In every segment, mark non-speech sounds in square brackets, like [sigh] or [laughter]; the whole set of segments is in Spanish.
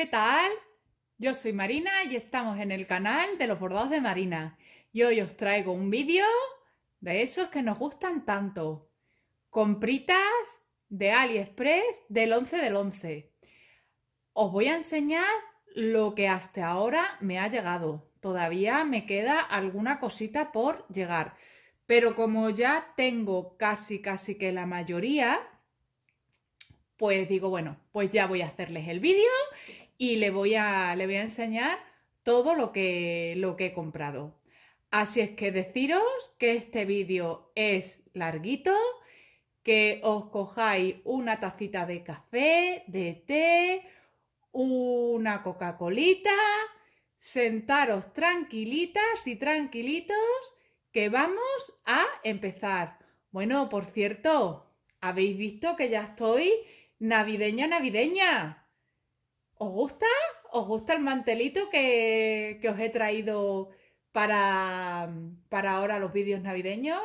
¿Qué tal? Yo soy Marina y estamos en el canal de los bordados de Marina y hoy os traigo un vídeo de esos que nos gustan tanto. Compritas de AliExpress del 11 del 11. Os voy a enseñar lo que hasta ahora me ha llegado. Todavía me queda alguna cosita por llegar. Pero como ya tengo casi casi que la mayoría, pues digo, bueno, pues ya voy a hacerles el vídeo y le voy a, le voy a enseñar todo lo que, lo que he comprado. Así es que deciros que este vídeo es larguito, que os cojáis una tacita de café, de té, una Coca-Colita, sentaros tranquilitas y tranquilitos que vamos a empezar. Bueno, por cierto, habéis visto que ya estoy navideña, navideña. ¿Os gusta? ¿Os gusta el mantelito que, que os he traído para, para ahora los vídeos navideños?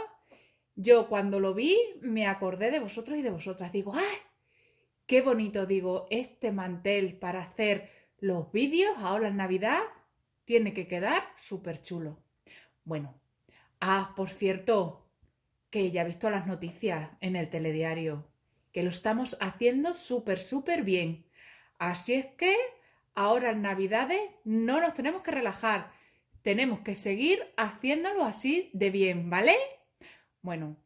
Yo cuando lo vi me acordé de vosotros y de vosotras. Digo, ¡ay! Qué bonito, digo, este mantel para hacer los vídeos ahora en Navidad tiene que quedar súper chulo. Bueno, ah, por cierto, que ya he visto las noticias en el telediario, que lo estamos haciendo súper, súper bien. Así es que ahora en Navidades no nos tenemos que relajar, tenemos que seguir haciéndolo así de bien, ¿vale? Bueno,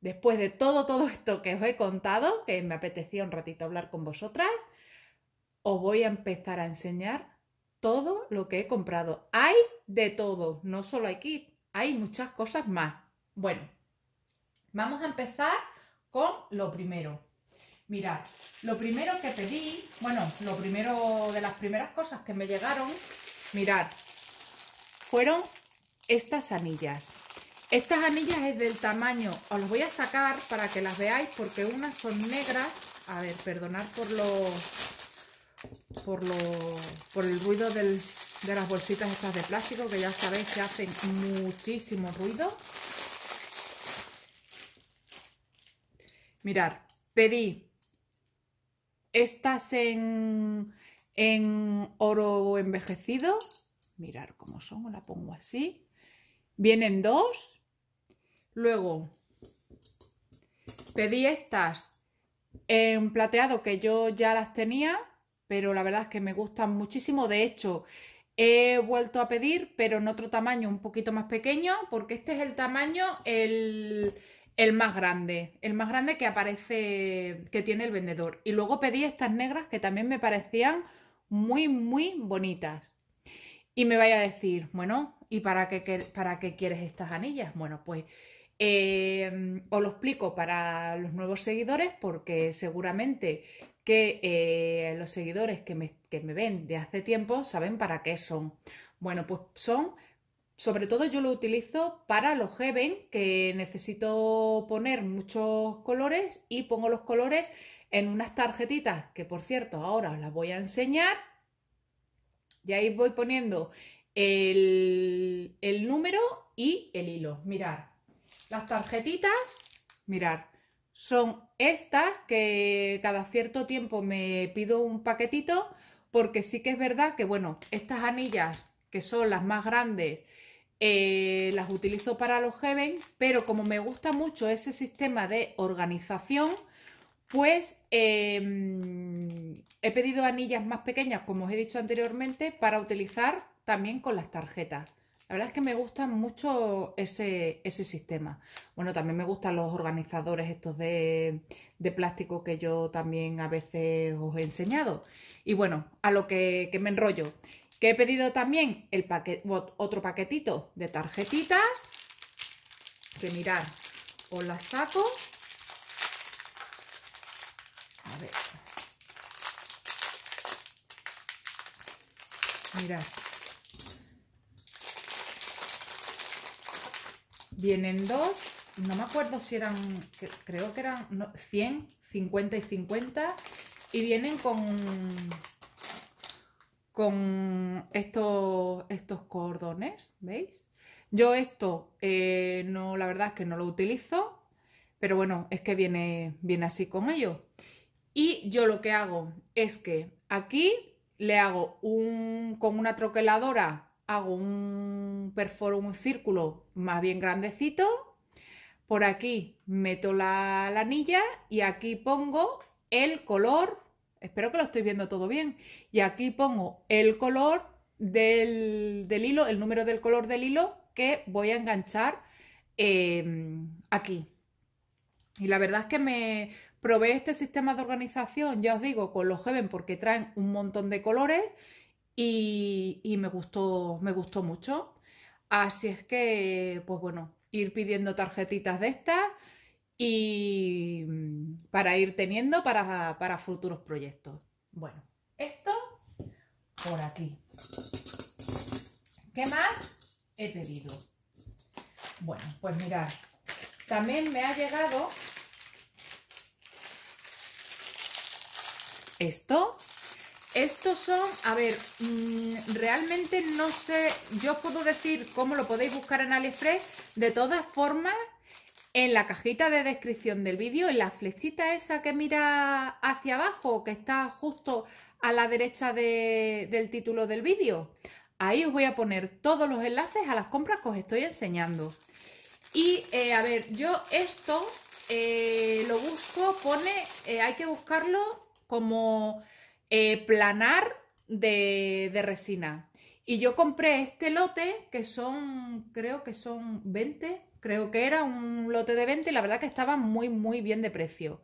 después de todo, todo esto que os he contado, que me apetecía un ratito hablar con vosotras, os voy a empezar a enseñar todo lo que he comprado. Hay de todo, no solo hay kit, hay muchas cosas más. Bueno, vamos a empezar con lo primero. Mirad, lo primero que pedí, bueno, lo primero de las primeras cosas que me llegaron, mirad, fueron estas anillas. Estas anillas es del tamaño, os las voy a sacar para que las veáis porque unas son negras. A ver, perdonad por los, por lo, por el ruido de las bolsitas estas de plástico que ya sabéis que hacen muchísimo ruido. Mirad, pedí estas en, en oro envejecido, mirar cómo son, la pongo así, vienen dos, luego pedí estas en plateado que yo ya las tenía, pero la verdad es que me gustan muchísimo, de hecho he vuelto a pedir, pero en otro tamaño un poquito más pequeño, porque este es el tamaño, el el más grande, el más grande que aparece, que tiene el vendedor. Y luego pedí estas negras que también me parecían muy, muy bonitas. Y me vaya a decir, bueno, ¿y para qué, para qué quieres estas anillas? Bueno, pues em, os lo explico para los nuevos seguidores porque seguramente que eh, los seguidores que me, que me ven de hace tiempo saben para qué son. Bueno, pues son sobre todo yo lo utilizo para los Heaven, que necesito poner muchos colores y pongo los colores en unas tarjetitas, que por cierto ahora os las voy a enseñar. Y ahí voy poniendo el, número y el hilo. Mirad, las tarjetitas, mirad, son estas que cada cierto tiempo me pido un paquetito porque sí que es verdad que, bueno, estas anillas que son las más grandes eh, las utilizo para los Heaven, pero como me gusta mucho ese sistema de organización, pues em, he pedido anillas más pequeñas, como os he dicho anteriormente, para utilizar también con las tarjetas. La verdad es que me gusta mucho ese, sistema. Bueno, también me gustan los organizadores estos de, de, plástico que yo también a veces os he enseñado. Y bueno, a lo que, que me enrollo. Que he pedido también el paquete, otro paquetito de tarjetitas. Que mirar os las saco. A ver. Mirad. Vienen dos, no me acuerdo si eran, creo que eran 100, 50 y 50. Y vienen con con estos, estos cordones, ¿veis? Yo esto, eh, no, la verdad es que no lo utilizo, pero bueno, es que viene, viene así con ello. Y yo lo que hago es que aquí le hago un, con una troqueladora, hago un perforo, un círculo más bien grandecito, por aquí meto la, la anilla y aquí pongo el color Espero que lo estoy viendo todo bien. Y aquí pongo el color del, del hilo, el número del color del hilo que voy a enganchar em, aquí. Y la verdad es que me probé este sistema de organización, ya os digo, con los Heaven porque traen un montón de colores y, y me, gustó, me gustó mucho. Así es que, pues bueno, ir pidiendo tarjetitas de estas y mm, para ir teniendo para, futuros proyectos. Bueno, esto por aquí. ¿Qué más he pedido? Bueno, pues mirad, también me ha llegado esto. Estos son, a ver, mm, realmente no sé, yo os puedo decir cómo lo podéis buscar en AliExpress. De todas formas, en la cajita de descripción del vídeo, en la flechita esa que mira hacia abajo, que está justo a la derecha del título del vídeo, ahí os voy a poner todos los enlaces a las compras que os estoy enseñando. Y eh, a ver, yo esto eh, lo busco, pone, eh, hay que buscarlo como planar de, de resina. Y yo compré este lote, que son, creo que son 20, creo que era un lote de 20 y la verdad que estaba muy, muy bien de precio.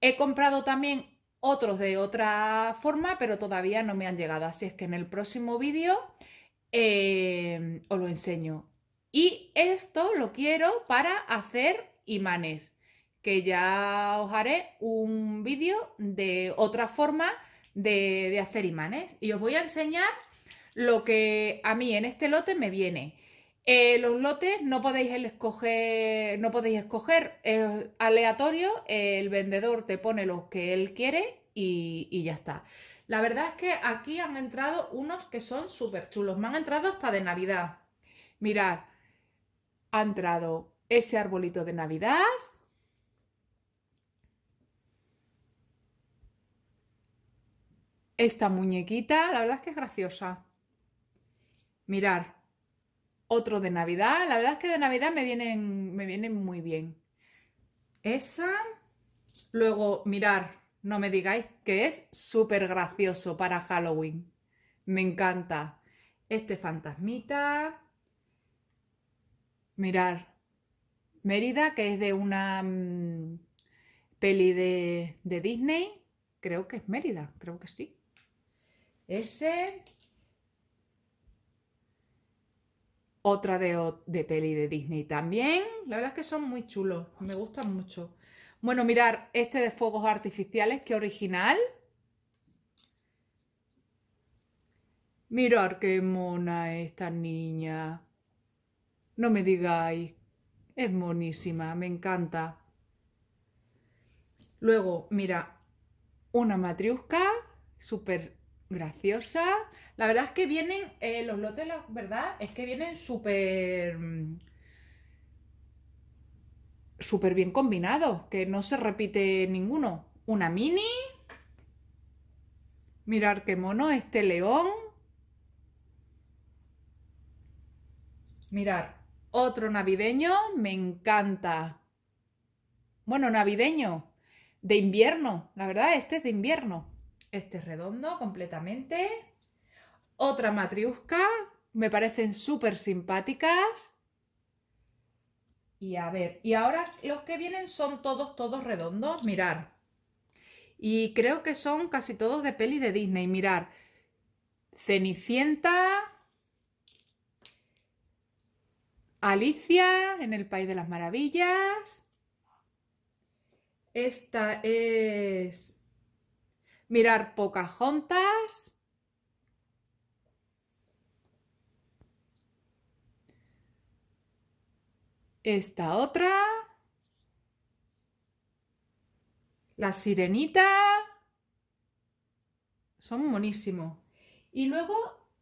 He comprado también otros de otra forma, pero todavía no me han llegado, así es que en el próximo vídeo eh, os lo enseño. Y esto lo quiero para hacer imanes, que ya os haré un vídeo de otra forma de, de hacer imanes. Y os voy a enseñar lo que a mí en este lote me viene. Eh, los lotes no podéis escoger, no podéis escoger, es aleatorio, el vendedor te pone los que él quiere y, ya está. La verdad es que aquí han entrado unos que son súper chulos, me han entrado hasta de Navidad. Mirad, ha entrado ese arbolito de Navidad. Esta muñequita, la verdad es que es graciosa. Mirad otro de Navidad. La verdad es que de Navidad me vienen, me vienen muy bien. Esa. Luego, mirar, no me digáis que es súper gracioso para Halloween. Me encanta. Este fantasmita. Mirar. Mérida, que es de una mm, peli de Disney. Creo que es Mérida, creo que sí. Ese. Otra de, peli de Disney también. La verdad es que son muy chulos, me gustan mucho. Bueno, mirar este de fuegos artificiales, qué original. Mirar qué mona esta niña. No me digáis, es monísima, me encanta. Luego, mira, una matriusca súper graciosa. La verdad es que vienen, eh, los lotes, la verdad es que vienen súper mm, súper bien combinados, que no se repite ninguno. Una mini. Mirar qué mono este león. Mirar, otro navideño, me encanta. Bueno, navideño, de invierno, la verdad, este es de invierno. Este es redondo completamente. Otra matriusca. Me parecen súper simpáticas. Y a ver, y ahora los que vienen son todos, todos redondos. Mirar. Y creo que son casi todos de peli de Disney. Mirar. Cenicienta. Alicia en el País de las Maravillas. Esta es mirar pocas juntas Esta otra. La sirenita. Son buenísimos. Y luego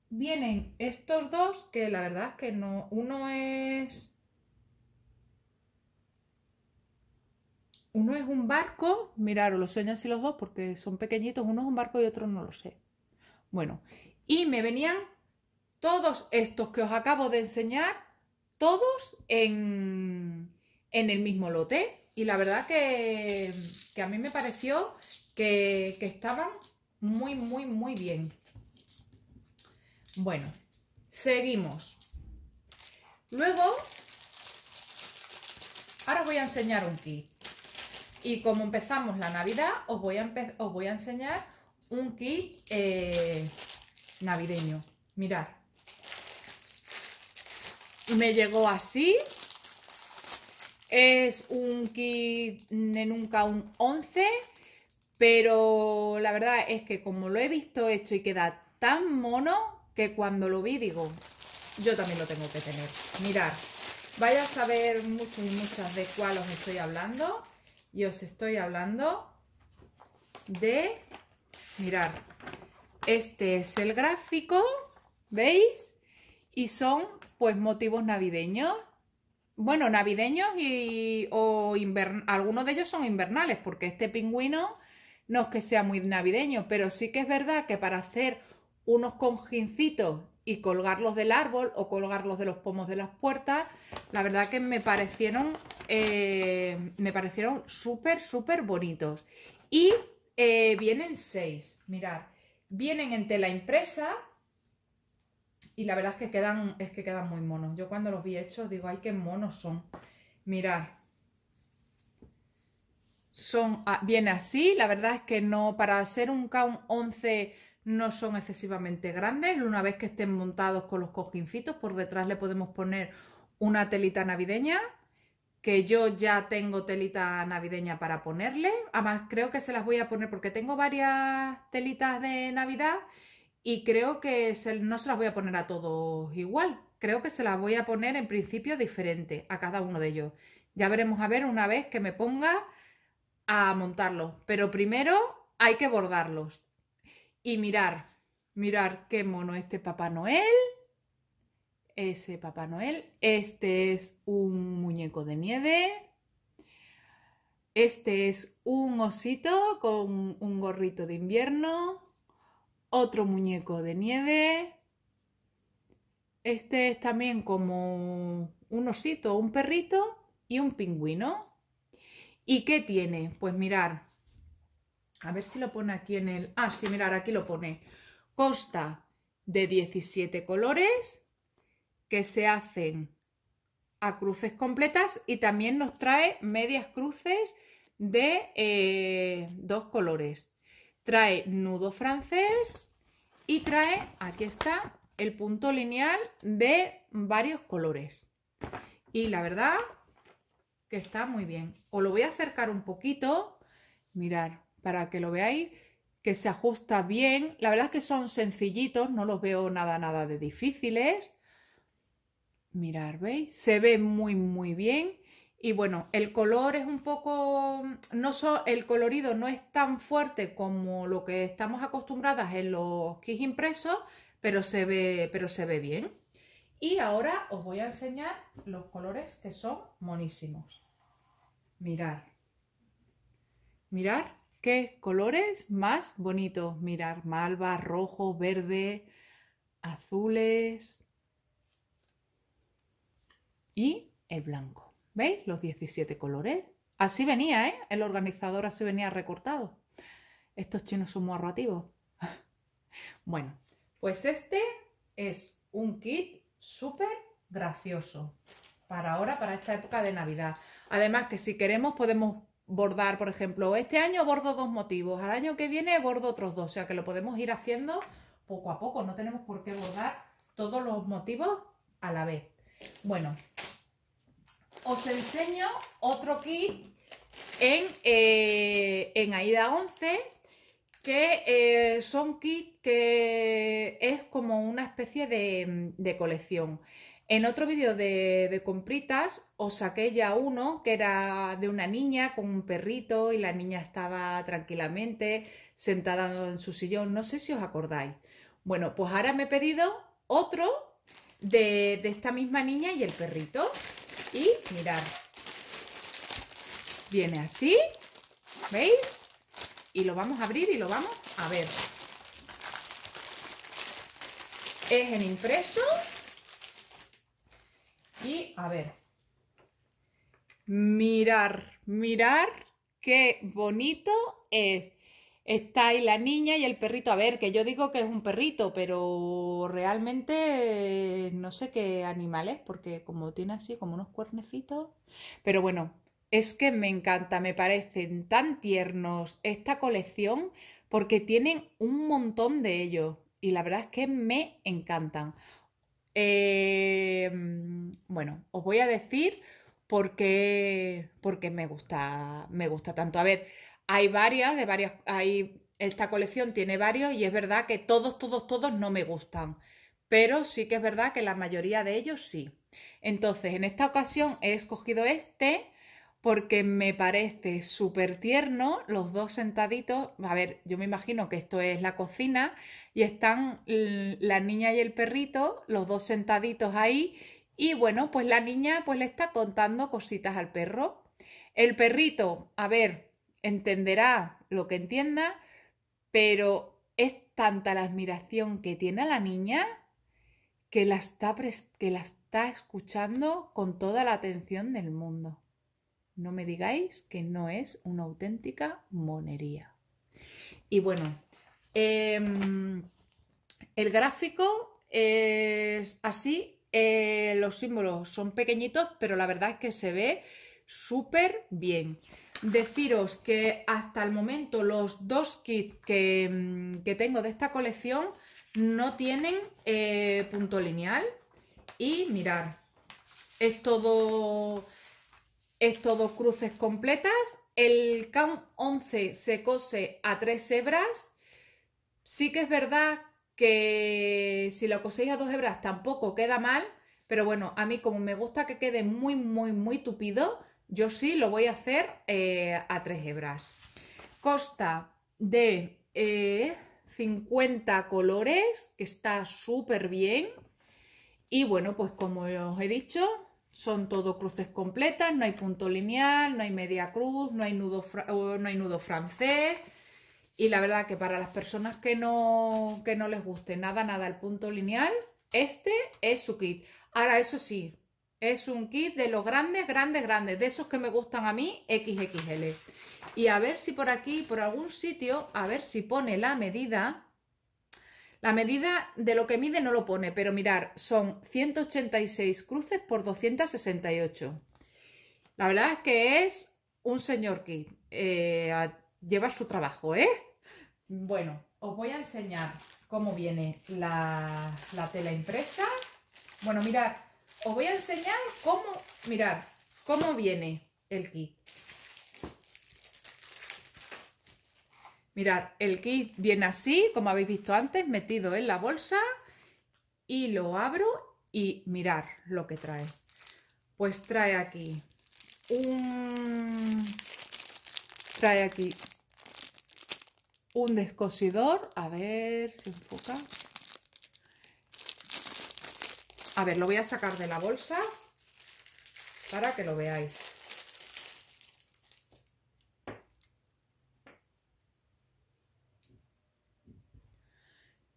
vienen estos dos que la verdad es que no. Uno es uno es un barco, mirar, los señas así los dos porque son pequeñitos, uno es un barco y otro no lo sé. Bueno, y me venían todos estos que os acabo de enseñar, todos en, el mismo lote. Y la verdad que, a mí me pareció que, que estaban muy, muy, muy bien. Bueno, seguimos. Luego, ahora os voy a enseñar un kit. Y como empezamos la Navidad, os voy a, enseñar un kit eh, navideño. Mirad. Me llegó así. Es un kit de nunca un 11, pero la verdad es que como lo he visto hecho y queda tan mono que cuando lo vi digo, yo también lo tengo que tener. Mirad, vaya a saber muchos y muchas de cuál os estoy hablando. Y os estoy hablando de, mirar, este es el gráfico, ¿veis? Y son pues motivos navideños. Bueno, navideños y o algunos de ellos son invernales, porque este pingüino no es que sea muy navideño, pero sí que es verdad que para hacer unos conjincitos y colgarlos del árbol o colgarlos de los pomos de las puertas. La verdad que me parecieron, eh, me parecieron súper, súper bonitos. Y eh, vienen seis, mirad, vienen en tela impresa y la verdad es que quedan, es que quedan muy monos. Yo cuando los vi hechos digo, ay, qué monos son. Mirad. Son, ah, viene así, la verdad es que no, para ser un count 11 no son excesivamente grandes. Una vez que estén montados con los cojincitos, por detrás le podemos poner una telita navideña, que yo ya tengo telita navideña para ponerle. Además, creo que se las voy a poner porque tengo varias telitas de Navidad y creo que no se las voy a poner a todos igual. Creo que se las voy a poner en principio diferente a cada uno de ellos. Ya veremos a ver una vez que me ponga a montarlos. Pero primero hay que bordarlos y mirar, mirar qué mono este Papá Noel. Ese Papá Noel, este es un muñeco de nieve. Este es un osito con un gorrito de invierno, otro muñeco de nieve. Este es también como un osito, un perrito y un pingüino. ¿Y qué tiene? Pues mirar, a ver si lo pone aquí en el... Ah, sí, mirar, aquí lo pone. Costa de 17 colores que se hacen a cruces completas y también nos trae medias cruces de eh, dos colores. Trae nudo francés y trae, aquí está, el punto lineal de varios colores. Y la verdad que está muy bien. Os lo voy a acercar un poquito. Mirar, para que lo veáis, que se ajusta bien. La verdad es que son sencillitos, no los veo nada, nada de difíciles. Mirar, ¿veis? Se ve muy, muy bien. Y bueno, el color es un poco, no el colorido no es tan fuerte como lo que estamos acostumbradas en los kits impresos, pero se ve, pero se ve bien. Y ahora os voy a enseñar los colores que son monísimos. Mirar, mirar ¿Qué colores más bonitos? Mirar, malva, rojo, verde, azules y el blanco. ¿Veis? Los 17 colores. Así venía, ¿eh? El organizador así venía recortado. Estos chinos son muy arroativos. [laughs] bueno, pues este es un kit súper gracioso para ahora, para esta época de Navidad. Además que si queremos podemos bordar, por ejemplo, este año bordo dos motivos, al año que viene bordo otros dos, o sea que lo podemos ir haciendo poco a poco, no tenemos por qué bordar todos los motivos a la vez. Bueno, os enseño otro kit en, eh, en AIDA 11, que eh, son kits que es como una especie de, de colección. En otro vídeo de, compritas os saqué ya uno que era de una niña con un perrito y la niña estaba tranquilamente sentada en su sillón. No sé si os acordáis. Bueno, pues ahora me he pedido otro de, de esta misma niña y el perrito. Y mirad, viene así, ¿veis? Y lo vamos a abrir y lo vamos a ver. Es en impreso y a ver, mirar, mirar qué bonito es. Está ahí la niña y el perrito. A ver, que yo digo que es un perrito, pero realmente eh, no sé qué animal es, porque como tiene así como unos cuernecitos. Pero bueno, es que me encanta, me parecen tan tiernos esta colección porque tienen un montón de ellos y la verdad es que me encantan. Eh, mm, bueno, os voy a decir por qué, me, gusta, me gusta tanto. A ver, hay varias, de varias, hay, esta colección tiene varios y es verdad que todos, todos, todos no me gustan, pero sí que es verdad que la mayoría de ellos sí. Entonces, en esta ocasión he escogido este porque me parece súper tierno los dos sentaditos. A ver, yo me imagino que esto es la cocina y están la niña y el perrito, los dos sentaditos ahí. Y bueno, pues la niña pues le está contando cositas al perro. El perrito, a ver, entenderá lo que entienda, pero es tanta la admiración que tiene la niña que la que la está escuchando con toda la atención del mundo. No me digáis que no es una auténtica monería. Y bueno, em, el gráfico es así. Eh, los símbolos son pequeñitos, pero la verdad es que se ve súper bien. Deciros que hasta el momento los dos kits que, em, tengo de esta colección no tienen eh, punto lineal. Y mirar, es todo estos dos cruces completas, el count 11 se cose a tres hebras. Sí que es verdad que si lo coséis a dos hebras tampoco queda mal, pero bueno, a mí como me gusta que quede muy, muy, muy tupido, yo sí lo voy a hacer eh, a tres hebras. Costa de 50 eh, colores, que está súper bien. Y bueno, pues como os he dicho, son todo cruces completas, no hay punto lineal, no hay media cruz, no hay nudo, no hay nudo francés. Y la verdad que para las personas que no, que no les guste nada, nada el punto lineal, este es su kit. Ahora, eso sí, es un kit de los grandes, grandes, grandes, de esos que me gustan a mí, XXL. Y a ver si por aquí, por algún sitio, a ver si pone la medida la medida de lo que mide no lo pone, pero mirar, son 186 cruces por 268. La verdad es que es un señor que eh, lleva su trabajo, ¿eh? Bueno, os voy a enseñar cómo viene la, la tela impresa. Bueno, mirad, os voy a enseñar cómo, mirar cómo viene el kit. Mirar, el kit viene así, como habéis visto antes, metido en la bolsa y lo abro y mirar lo que trae. Pues trae aquí un... trae aquí un descosidor, a ver si enfoca. A ver, lo voy a sacar de la bolsa para que lo veáis.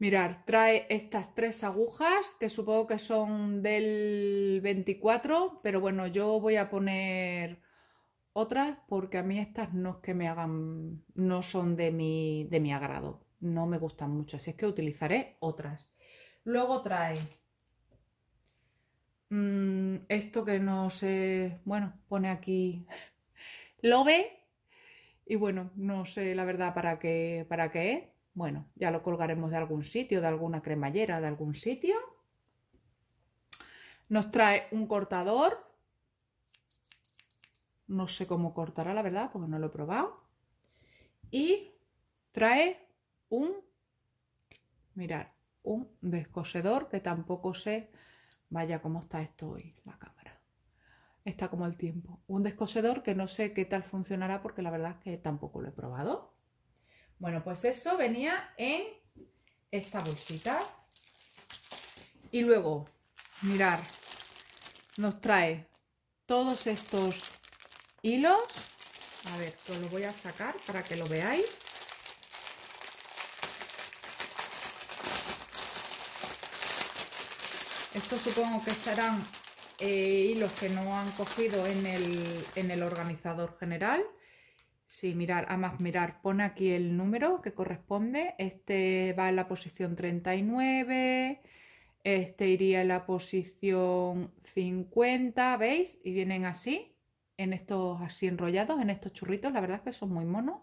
Mirar, trae estas tres agujas que supongo que son del 24, pero bueno, yo voy a poner otras porque a mí estas no es que me hagan, no son de mi, de mi agrado, no me gustan mucho, así es que utilizaré otras. Luego trae mm, esto que no sé, bueno, pone aquí [laughs] Lobe y bueno, no sé la verdad para qué, para qué bueno, ya lo colgaremos de algún sitio, de alguna cremallera, de algún sitio. Nos trae un cortador. No sé cómo cortará, la verdad, porque no lo he probado. Y trae un, mirar, un descosedor que tampoco sé, vaya, cómo está esto hoy, la cámara. Está como el tiempo. Un descosedor que no sé qué tal funcionará porque la verdad es que tampoco lo he probado. Bueno, pues eso venía en esta bolsita. Y luego, mirar, nos trae todos estos hilos. A ver, os lo voy a sacar para que lo veáis. esto supongo que serán eh, hilos que no han cogido en el, en el organizador general. Sí, mirar, además mirar, pone aquí el número que corresponde. Este va en la posición 39, este iría en la posición 50, ¿veis? Y vienen así, en estos así enrollados, en estos churritos, la verdad es que son muy monos.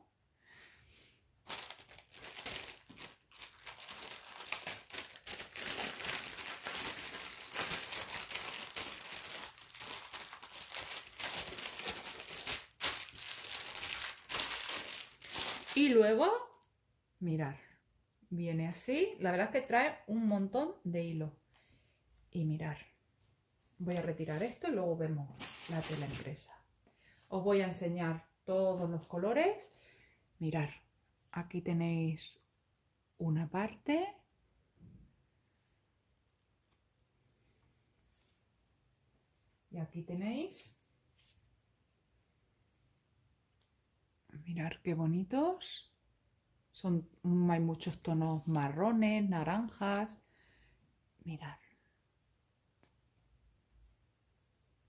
luego, mirar, viene así. La verdad es que trae un montón de hilo. Y mirar. Voy a retirar esto y luego vemos la tela impresa. Os voy a enseñar todos los colores. Mirar, aquí tenéis una parte. Y aquí tenéis Mirar qué bonitos. Son, mm, hay muchos tonos marrones, naranjas. Mirar.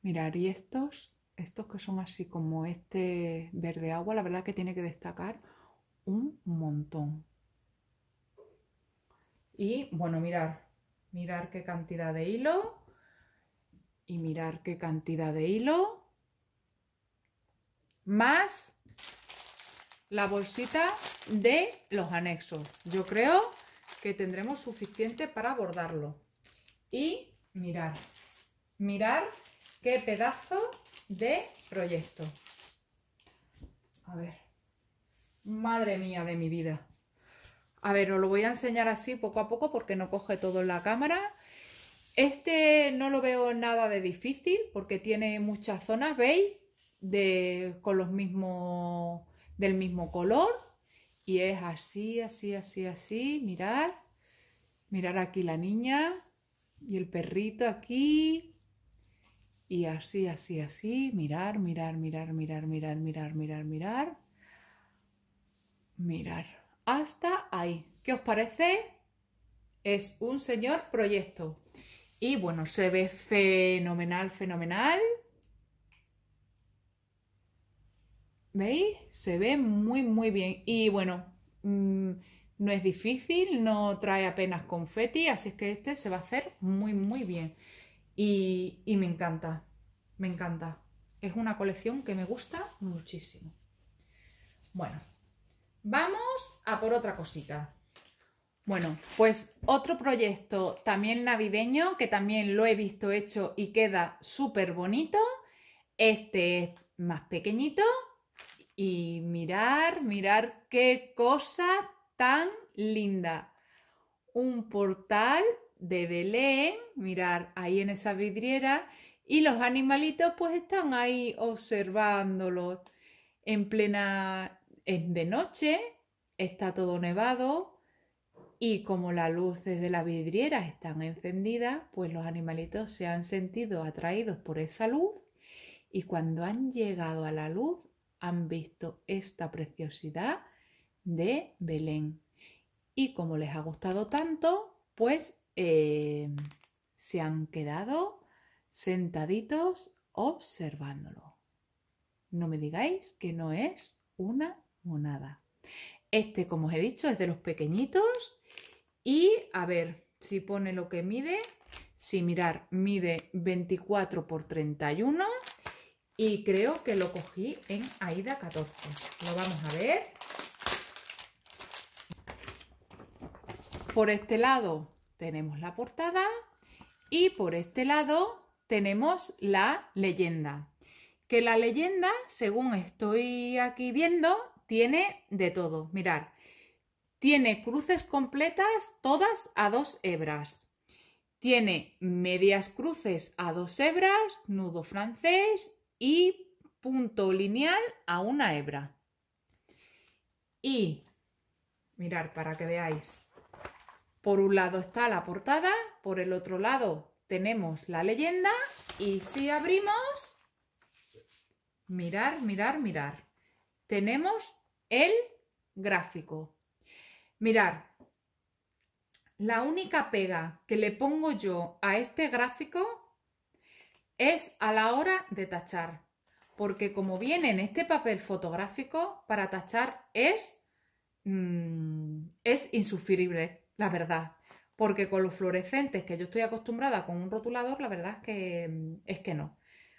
Mirar, y estos, estos que son así como este verde agua, la verdad que tiene que destacar un montón. Y bueno, mirar, mirar qué cantidad de hilo. Y mirar qué cantidad de hilo. Más la bolsita de los anexos. Yo creo que tendremos suficiente para bordarlo. Y mirar, mirar qué pedazo de proyecto. A ver, madre mía de mi vida. A ver, os lo voy a enseñar así poco a poco porque no coge todo en la cámara. Este no lo veo nada de difícil porque tiene muchas zonas, ¿veis? De, con los mismos del mismo color y es así, así, así, así, mirar, mirar aquí la niña y el perrito aquí y así, así, así, mirar, mirar, mirar, mirar, mirar, mirar, mirar, mirar, mirar, hasta ahí. ¿Qué os parece? Es un señor proyecto. Y bueno, se ve fenomenal, fenomenal. ¿Veis? Se ve muy, muy bien. Y bueno, mm, no es difícil, no trae apenas confeti, así es que este se va a hacer muy, muy bien. Y, y me encanta, me encanta. Es una colección que me gusta muchísimo. Bueno, vamos a por otra cosita. Bueno, pues otro proyecto también navideño que también lo he visto hecho y queda súper bonito. Este es más pequeñito, y mirar, mirar qué cosa tan linda. Un portal de Belén, mirar ahí en esa vidriera y los animalitos pues están ahí observándolos en plena es de noche, está todo nevado y como las luces de la vidriera están encendidas, pues los animalitos se han sentido atraídos por esa luz y cuando han llegado a la luz han visto esta preciosidad de Belén. Y como les ha gustado tanto, pues eh, se han quedado sentaditos observándolo. No me digáis que no es una monada. Este, como os he dicho, es de los pequeñitos. Y a ver si pone lo que mide. Si mirar, mide 24 por 31. Y creo que lo cogí en Aida 14. Lo vamos a ver. Por este lado tenemos la portada y por este lado tenemos la leyenda. Que la leyenda, según estoy aquí viendo, tiene de todo. Mirad, tiene cruces completas todas a dos hebras. Tiene medias cruces a dos hebras, nudo francés y punto lineal a una hebra. Y mirar para que veáis, por un lado está la portada, por el otro lado tenemos la leyenda y si abrimos, mirar, mirar, mirar, tenemos el gráfico. Mirar, la única pega que le pongo yo a este gráfico es a la hora de tachar, porque como viene en este papel fotográfico, para tachar es, mm, es insufrible, la verdad. Porque con los fluorescentes que yo estoy acostumbrada con un rotulador, la verdad es que, es que no.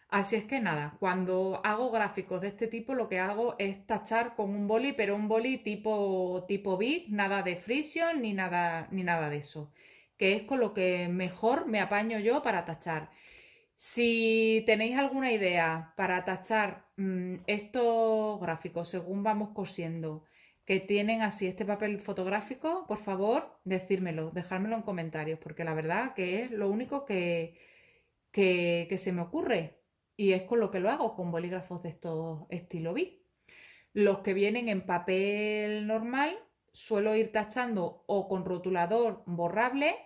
Así es que nada, cuando hago gráficos de este tipo, lo que hago es tachar con un boli, pero un boli tipo, tipo big, nada de frisión ni nada, ni nada de eso, que es con lo que mejor me apaño yo para tachar. Si tenéis alguna idea para tachar mm, estos gráficos según vamos cosiendo, que tienen así este papel fotográfico, por favor, decírmelo, dejármelo en comentarios, porque la verdad que es lo único que, que, que se me ocurre. Y es con lo que lo hago, con bolígrafos de estos estilo B. Los que vienen en papel normal suelo ir tachando o con rotulador borrable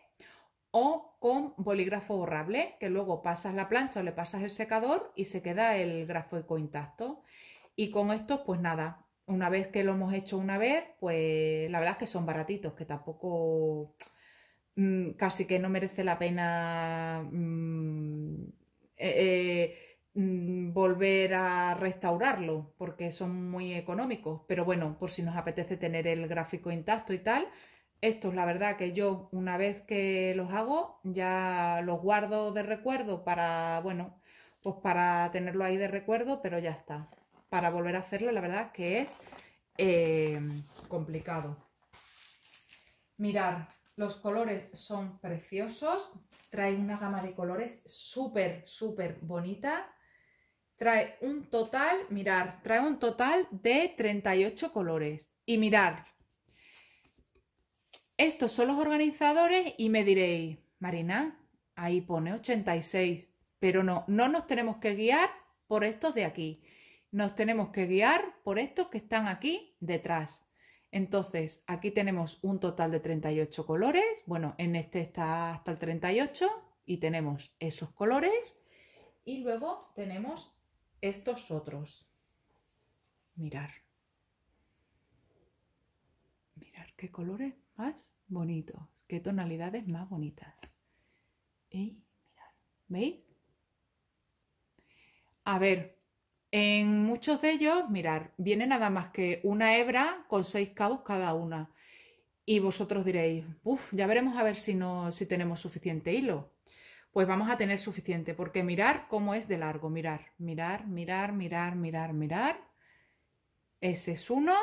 o con bolígrafo borrable, que luego pasas la plancha o le pasas el secador y se queda el gráfico intacto. Y con estos, pues nada, una vez que lo hemos hecho una vez, pues la verdad es que son baratitos, que tampoco mm, casi que no merece la pena mm, eh, eh, mm, volver a restaurarlo, porque son muy económicos. Pero bueno, por si nos apetece tener el gráfico intacto y tal, esto es la verdad que yo una vez que los hago, ya los guardo de recuerdo para, bueno, pues para tenerlo ahí de recuerdo, pero ya está. Para volver a hacerlo, la verdad que es em, complicado. Mirar, los colores son preciosos. Trae una gama de colores súper, súper bonita. Trae un total, mirar, trae un total de 38 colores. Y mirar, estos son los organizadores y me diréis, Marina, ahí pone 86. Pero no, no nos tenemos que guiar por estos de aquí. Nos tenemos que guiar por estos que están aquí detrás. Entonces, aquí tenemos un total de 38 colores. Bueno, en este está hasta el 38 y tenemos esos colores. Y luego tenemos estos otros. Mirar. Mirar qué colores más bonitos, qué tonalidades más bonitas. Y mirad, ¿veis? A ver, en muchos de ellos, mirar, viene nada más que una hebra con seis cabos cada una. Y vosotros diréis, uff, ya veremos a ver si, no, si tenemos suficiente hilo. Pues vamos a tener suficiente, porque mirar cómo es de largo, mirar, mirar, mirar, mirar, mirar, mirar. Ese es uno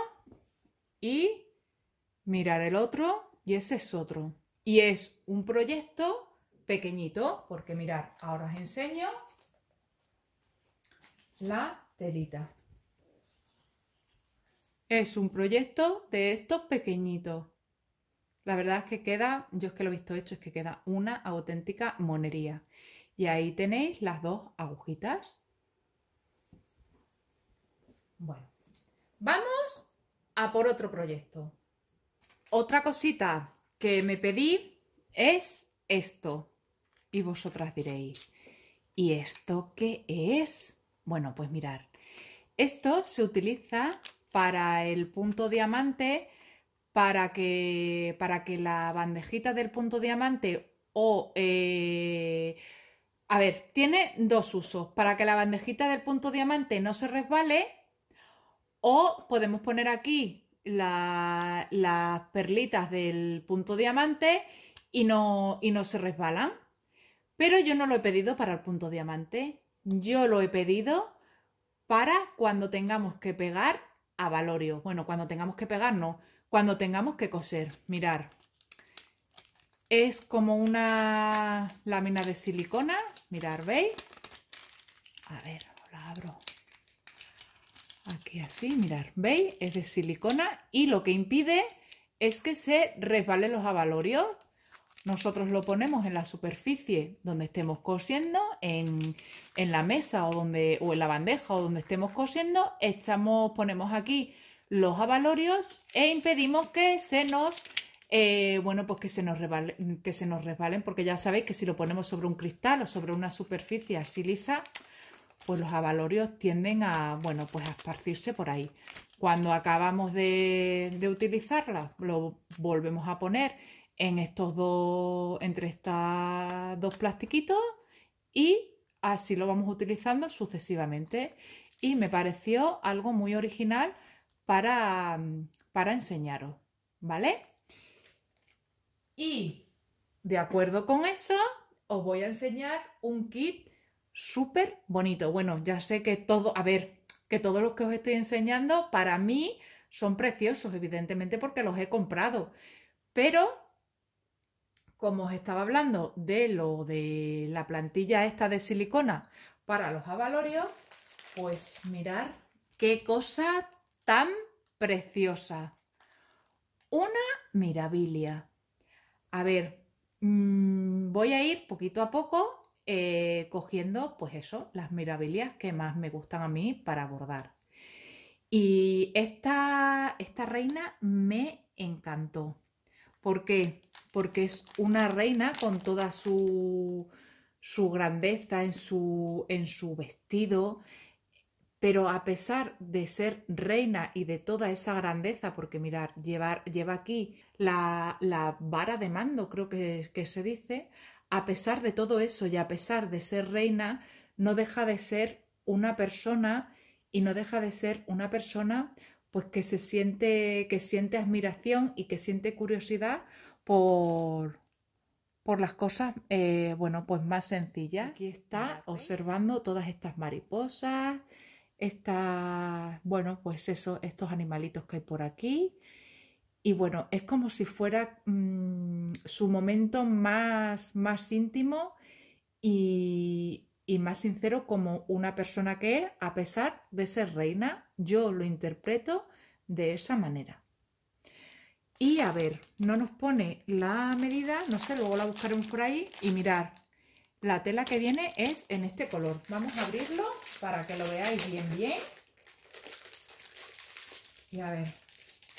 y mirar el otro y ese es otro. Y es un proyecto pequeñito, porque mirar ahora os enseño la telita. Es un proyecto de estos pequeñitos. La verdad es que queda, yo es que lo he visto hecho, es que queda una auténtica monería. Y ahí tenéis las dos agujitas. Bueno, vamos a por otro proyecto. Otra cosita que me pedí es esto. Y vosotras diréis, ¿y esto qué es? Bueno, pues mirar. Esto se utiliza para el punto diamante, para que, para que la bandejita del punto diamante o... Eh, a ver, tiene dos usos. Para que la bandejita del punto diamante no se resbale o podemos poner aquí las perlitas del punto diamante y no, y no se resbalan. Pero yo no lo he pedido para el punto diamante, yo lo he pedido para cuando tengamos que pegar a Valorio. Bueno, cuando tengamos que pegar, no, cuando tengamos que coser. Mirar, es como una lámina de silicona, mirar, ¿veis? A ver, la abro. Aquí así, mirar, ¿veis? Es de silicona y lo que impide es que se resbalen los avalorios. Nosotros lo ponemos en la superficie donde estemos cosiendo, en, la mesa o, donde, o en la bandeja o donde estemos cosiendo, echamos, ponemos aquí los avalorios e impedimos que se nos eh, bueno, pues que se, nos que se nos resbalen, porque ya sabéis que si lo ponemos sobre un cristal o sobre una superficie así lisa, pues los abalorios tienden a, bueno, pues a esparcirse por ahí. Cuando acabamos de, utilizarla, lo volvemos a poner en estos dos, entre estos dos plastiquitos y así lo vamos utilizando sucesivamente. Y me pareció algo muy original para, para enseñaros, ¿vale? Y de acuerdo con eso, os voy a enseñar un kit súper bonito. Bueno, ya sé que todo, a ver, que todos los que os estoy enseñando para mí son preciosos, evidentemente porque los he comprado. Pero, como os estaba hablando de lo de la plantilla esta de silicona para los avalorios. pues mirar qué cosa tan preciosa. Una mirabilia. A ver, mm, voy a ir poquito a poco eh, cogiendo, pues eso, las mirabilias que más me gustan a mí para bordar. Y esta, esta reina me encantó. ¿Por qué? Porque es una reina con toda su, su grandeza en su, en su vestido, pero a pesar de ser reina y de toda esa grandeza, porque mirar, lleva aquí la, la vara de mando, creo que, que, se dice, a pesar de todo eso y a pesar de ser reina, no deja de ser una persona y no deja de ser una persona pues que se siente que siente admiración y que siente curiosidad por por las cosas eh, bueno pues más sencillas aquí está observando todas estas mariposas está bueno pues eso estos animalitos que hay por aquí y bueno, es como si fuera mm, su momento más, más íntimo y, más sincero como una persona que a pesar de ser reina, yo lo interpreto de esa manera. Y a ver, no nos pone la medida, no sé, luego la buscaremos por ahí y mirar. La tela que viene es en este color. Vamos a abrirlo para que lo veáis bien, bien. Y a ver,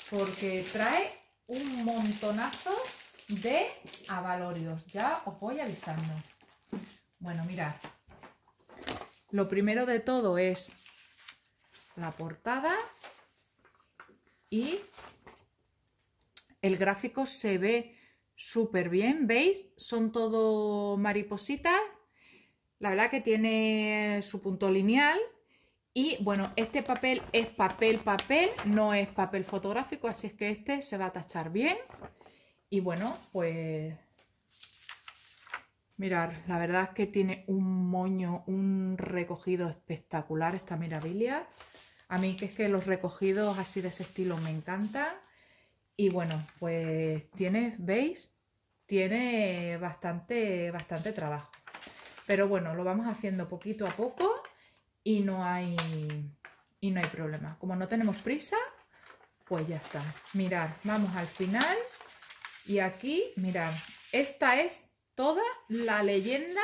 porque trae un montonazo de avalorios. Ya os voy avisando. Bueno, mirad. Lo primero de todo es la portada y el gráfico se ve súper bien, ¿veis? Son todo maripositas. La verdad que tiene su punto lineal, y bueno, este papel es papel papel, no es papel fotográfico, así es que este se va a tachar bien. Y bueno, pues mirar, la verdad es que tiene un moño, un recogido espectacular esta mirabilia. A mí que es que los recogidos así de ese estilo me encantan. Y bueno, pues tiene, ¿veis? Tiene bastante, bastante trabajo. Pero bueno, lo vamos haciendo poquito a poco y no hay, y no hay problema. Como no tenemos prisa, pues ya está. Mirad, vamos al final y aquí, mirad, esta es toda la leyenda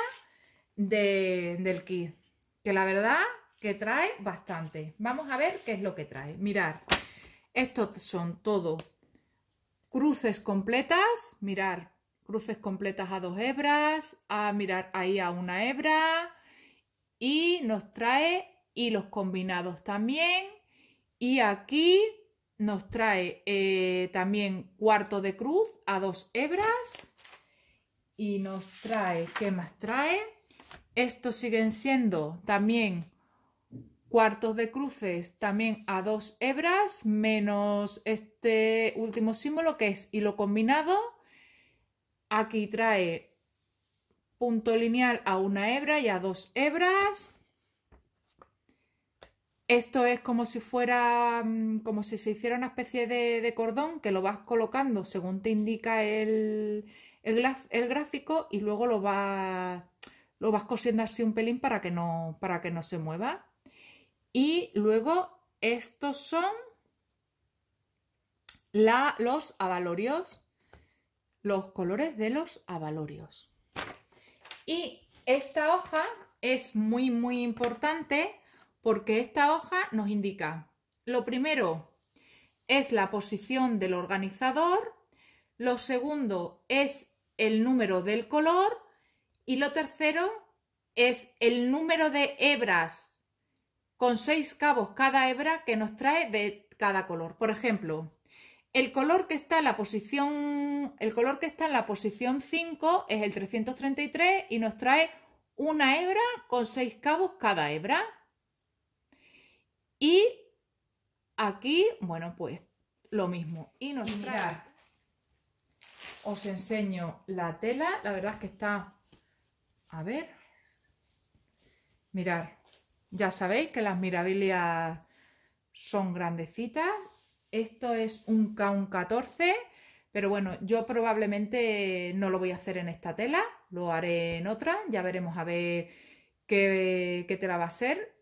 del kit, que la verdad que trae bastante. Vamos a ver qué es lo que trae. Mirad, estos son todos cruces completas, mirar cruces completas a dos hebras, a mirar ahí a una hebra, y nos trae hilos combinados también. Y aquí nos trae eh, también cuarto de cruz a dos hebras. Y nos trae, ¿qué más trae? Estos siguen siendo también cuartos de cruces, también a dos hebras, menos este último símbolo que es hilo combinado. Aquí trae punto lineal a una hebra y a dos hebras. Esto es como si fuera, mm, como si se hiciera una especie de, cordón que lo vas colocando según te indica el, el, gráfico y luego lo vas, lo vas cosiendo así un pelín para que no, para que no se mueva. Y luego estos son los avalorios, los colores de los avalorios. Y esta hoja es muy, muy importante porque esta hoja nos indica, lo primero es la posición del organizador, lo segundo es el número del color y lo tercero es el número de hebras con seis cabos cada hebra que nos trae de cada color. Por ejemplo, el color que está en la posición, el color que está en la posición 5 es el 333 y nos trae una hebra con seis cabos cada hebra. Y aquí, bueno, pues lo mismo. Y nos trae... os enseño la tela. La verdad es que está... A ver. mirar Ya sabéis que las mirabilias son grandecitas esto es un k 14, pero bueno, yo probablemente no lo voy a hacer en esta tela, lo haré en otra, ya veremos a ver qué, tela va a ser.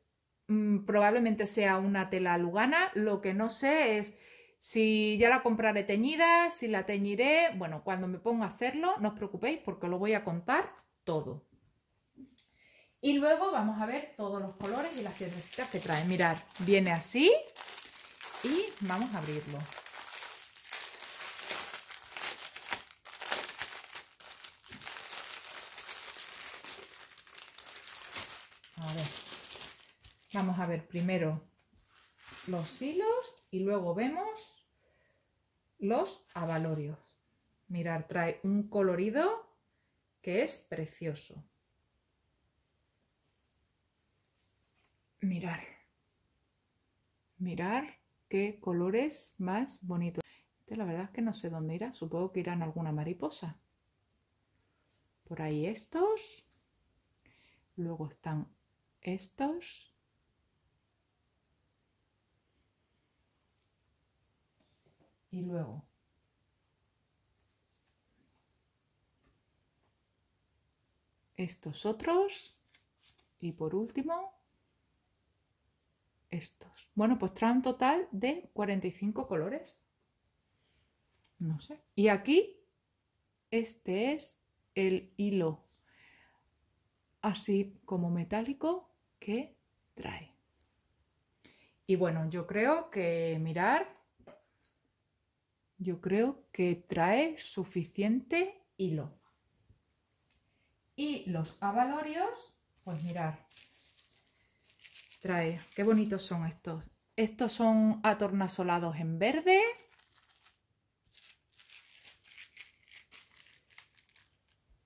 Mm, probablemente sea una tela lugana, lo que no sé es si ya la compraré teñida, si la teñiré, bueno, cuando me ponga a hacerlo, no os preocupéis porque lo voy a contar todo. Y luego vamos a ver todos los colores y las piedrecitas que trae. Mirad, viene así, y vamos a abrirlo. A ver. Vamos a ver primero los hilos y luego vemos los abalorios. Mirar, trae un colorido que es precioso. Mirar. Mirar qué colores más bonitos. de este, la verdad es que no sé dónde irá. Supongo que irán alguna mariposa. Por ahí estos. Luego están estos. Y luego estos otros. Y por último, estos. Bueno, pues trae un total de 45 colores. No sé. Y aquí, este es el hilo así como metálico que trae. Y bueno, yo creo que mirar, yo creo que trae suficiente hilo. Y los abalorios, pues mirar, trae. Qué bonitos son estos. Estos son atornasolados en verde.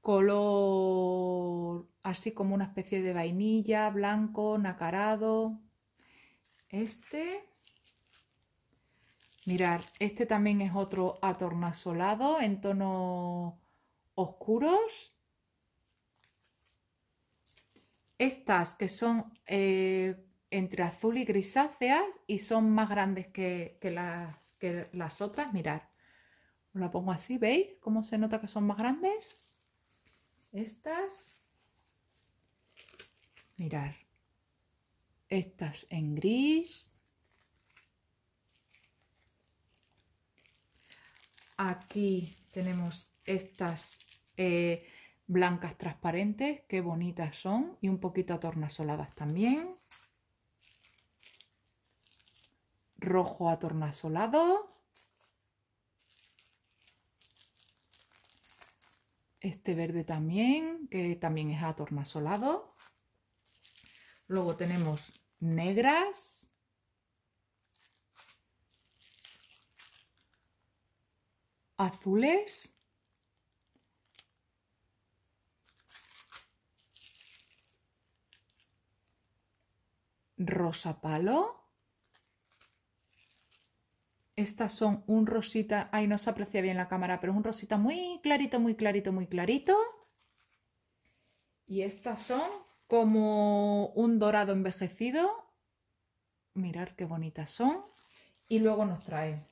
Color así como una especie de vainilla, blanco, nacarado. Este. Mirar, este también es otro atornasolado en tonos oscuros. Estas que son eh, entre azul y grisáceas y son más grandes que, las, otras, mirad. Os la pongo así, ¿veis? ¿Cómo se nota que son más grandes? Estas. Mirad. Estas en gris. Aquí tenemos estas eh, blancas transparentes, qué bonitas son y un poquito atornasoladas también. Rojo atornasolado. Este verde también, que también es atornasolado. Luego tenemos negras. Azules. rosa palo. Estas son un rosita, ay no se aprecia bien la cámara, pero es un rosita muy clarito, muy clarito, muy clarito. Y estas son como un dorado envejecido. Mirar qué bonitas son. Y luego nos trae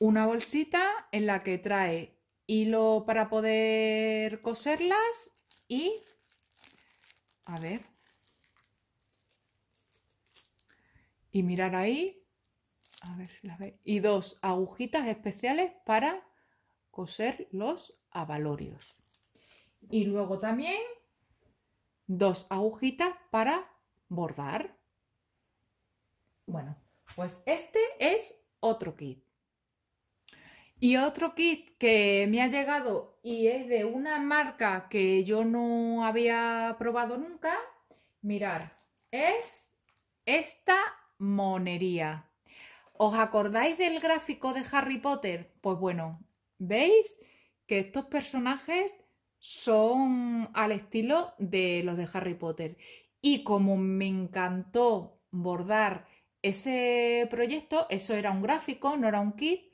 una bolsita en la que trae hilo para poder coserlas y a ver. Y mirar ahí. A ver si las ve Y dos agujitas especiales para coser los abalorios. Y luego también dos agujitas para bordar. Bueno, pues este es otro kit. Y otro kit que me ha llegado y es de una marca que yo no había probado nunca, mirar, es esta monería. ¿Os acordáis del gráfico de Harry Potter? Pues bueno, veis que estos personajes son al estilo de los de Harry Potter. Y como me encantó bordar ese proyecto, eso era un gráfico, no era un kit,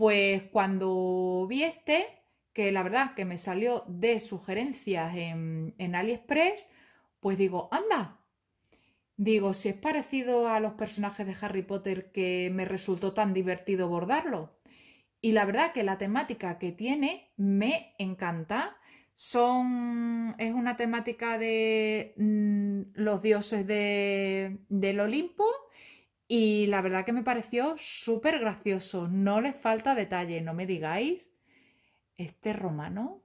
pues cuando vi este, que la verdad que me salió de sugerencias en, AliExpress, pues digo, anda, Digo, si es parecido a los personajes de Harry Potter que me resultó tan divertido bordarlo. Y la verdad que la temática que tiene me encanta. Son, es una temática de mm, los dioses del Olimpo y la verdad que me pareció súper gracioso. No le falta detalle, no me digáis. Este romano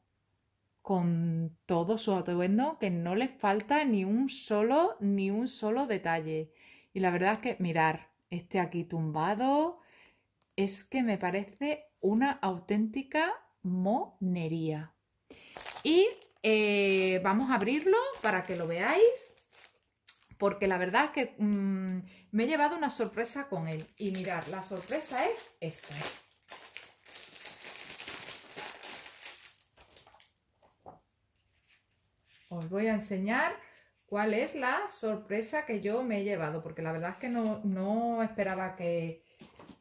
con todo su atuendo que no le falta ni un solo ni un solo detalle. Y la verdad es que mirar, este aquí tumbado es que me parece una auténtica monería. Y eh, vamos a abrirlo para que lo veáis, porque la verdad es que mm, me he llevado una sorpresa con él. Y mirar, la sorpresa es esta. Os voy a enseñar cuál es la sorpresa que yo me he llevado, porque la verdad es que no, no esperaba que,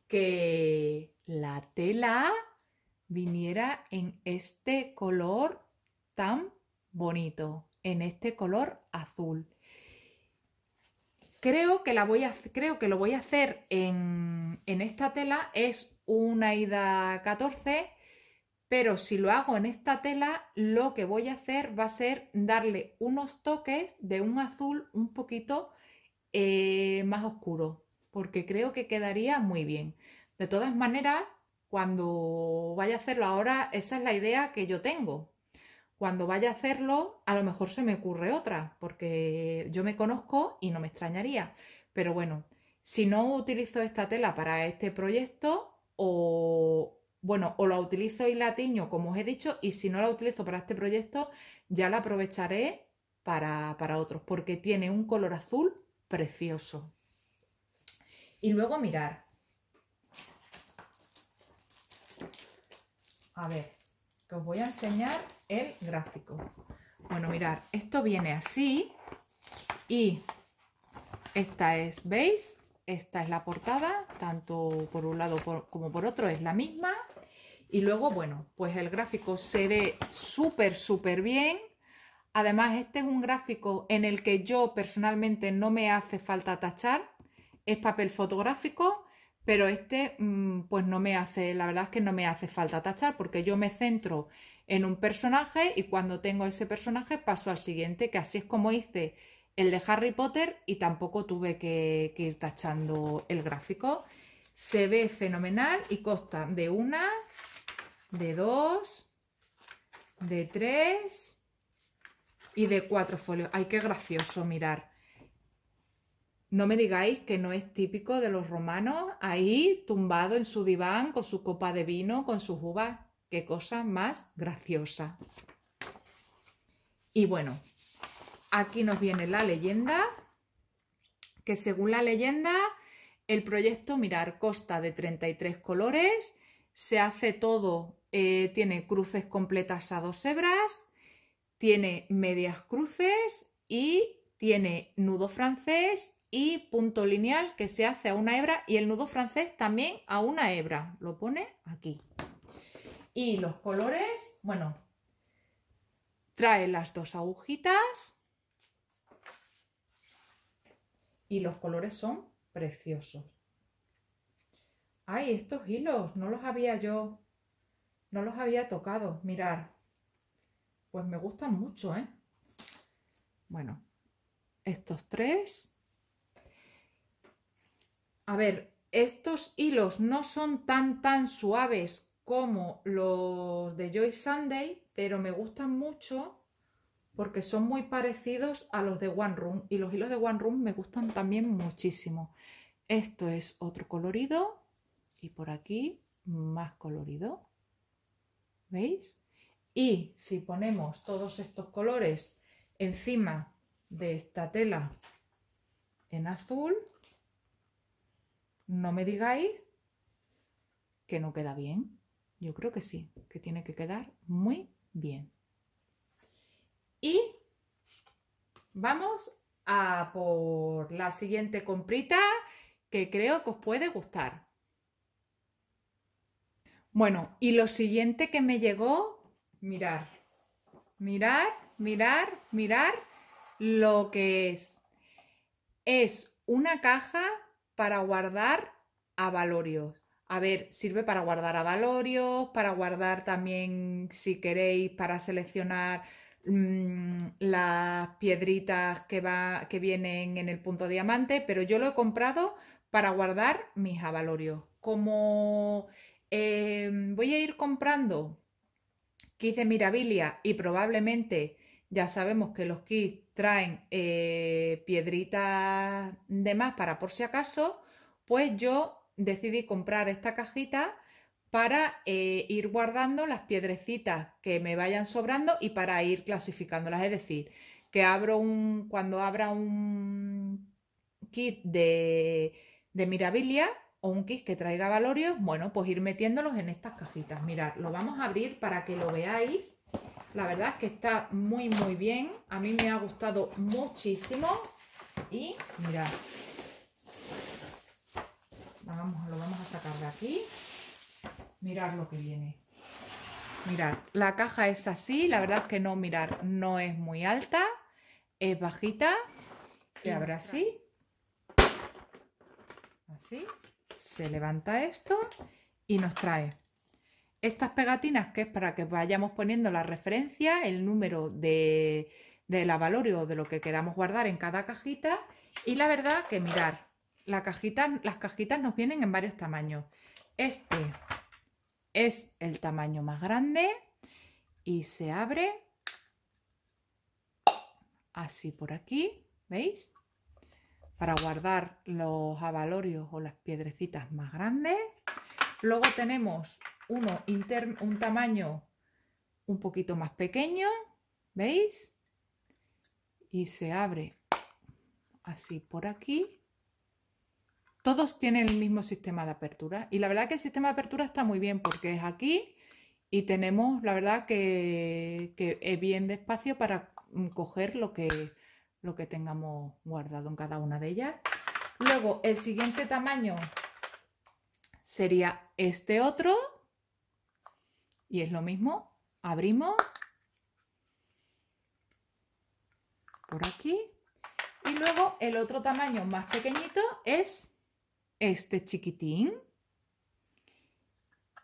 que la tela viniera en este color tan bonito, en este color azul. Creo que, la voy a, creo que lo voy a hacer en, esta tela, es una ida 14, pero si lo hago en esta tela, lo que voy a hacer va a ser darle unos toques de un azul un poquito eh, más oscuro, porque creo que quedaría muy bien. De todas maneras, cuando vaya a hacerlo ahora, esa es la idea que yo tengo, cuando vaya a hacerlo, a lo mejor se me ocurre otra, porque yo me conozco y no me extrañaría. Pero bueno, si no utilizo esta tela para este proyecto, o bueno, o la utilizo y la tiño, como os he dicho, y si no la utilizo para este proyecto, ya la aprovecharé para, para otros, porque tiene un color azul precioso. Y luego mirar. A ver, que os voy a enseñar el gráfico. Bueno, mirar, esto viene así y esta es, ¿veis? Esta es la portada, tanto por un lado como por otro es la misma. Y luego, bueno, pues el gráfico se ve súper, súper bien. Además, este es un gráfico en el que yo personalmente no me hace falta tachar. Es papel fotográfico, pero este mm, pues no me hace, la verdad es que no me hace falta tachar porque yo me centro en un personaje y cuando tengo ese personaje paso al siguiente, que así es como hice el de Harry Potter y tampoco tuve que, ir tachando el gráfico. Se ve fenomenal y consta de una, de dos, de tres y de cuatro folios. ¡Ay, qué gracioso mirar! No me digáis que no es típico de los romanos ahí tumbado en su diván con su copa de vino, con sus uvas. Qué cosa más graciosa. Y bueno, aquí nos viene la leyenda, que según la leyenda, el proyecto Mirar consta de 33 colores, se hace todo, eh, tiene cruces completas a dos hebras, tiene medias cruces y tiene nudo francés y punto lineal que se hace a una hebra y el nudo francés también a una hebra. Lo pone aquí. Y los colores, bueno, trae las dos agujitas y los colores son preciosos. ¡Ay, estos hilos! No los había yo, no los había tocado. Mirar, pues me gustan mucho, ¿eh? Bueno, estos tres. A ver, estos hilos no son tan tan suaves como los de Joy Sunday, pero me gustan mucho porque son muy parecidos a los de One Room y los hilos de One Room me gustan también muchísimo. Esto es otro colorido y por aquí más colorido. ¿Veis? Y si ponemos todos estos colores encima de esta tela en azul, no me digáis que no queda bien. Yo creo que sí, que tiene que quedar muy bien. Y vamos a por la siguiente comprita que creo que os puede gustar. Bueno, y lo siguiente que me llegó, mirar, mirar, mirar, mirar lo que es. Es una caja para guardar a valorios a ver, sirve para guardar avalorios, para guardar también, si queréis, para seleccionar mm, las piedritas que, va, que vienen en el punto diamante, pero yo lo he comprado para guardar mis avalorios. Como eh, voy a ir comprando kits de mirabilia y probablemente ya sabemos que los kits traen eh, piedritas de más para por si acaso, pues yo decidí comprar esta cajita para eh, ir guardando las piedrecitas que me vayan sobrando y para ir clasificándolas. Es decir, que abro un, cuando abra un kit de, de Mirabilia o un kit que traiga Valorios, bueno, pues ir metiéndolos en estas cajitas. Mirad, lo vamos a abrir para que lo veáis. La verdad es que está muy, muy bien. A mí me ha gustado muchísimo. Y mirad, lo vamos a sacar de aquí. Mirad lo que viene. Mirad, la caja es así, la verdad es que no, mirar, no es muy alta, es bajita, se abre así, así, se levanta esto y nos trae estas pegatinas que es para que vayamos poniendo la referencia, el número de, la valorio o de lo que queramos guardar en cada cajita y la verdad que mirar, las cajitas nos vienen en varios tamaños. Este es el tamaño más grande y se abre así por aquí, ¿veis? Para guardar los avalorios o las piedrecitas más grandes. Luego tenemos uno un tamaño un poquito más pequeño, ¿veis? Y se abre así por aquí todos tienen el mismo sistema de apertura. Y la verdad que el sistema de apertura está muy bien porque es aquí y tenemos, la verdad, que, es bien de espacio para mm, coger lo que, lo que tengamos guardado en cada una de ellas. Luego, el siguiente tamaño sería este otro. Y es lo mismo. Abrimos. Por aquí. Y luego el otro tamaño más pequeñito es este chiquitín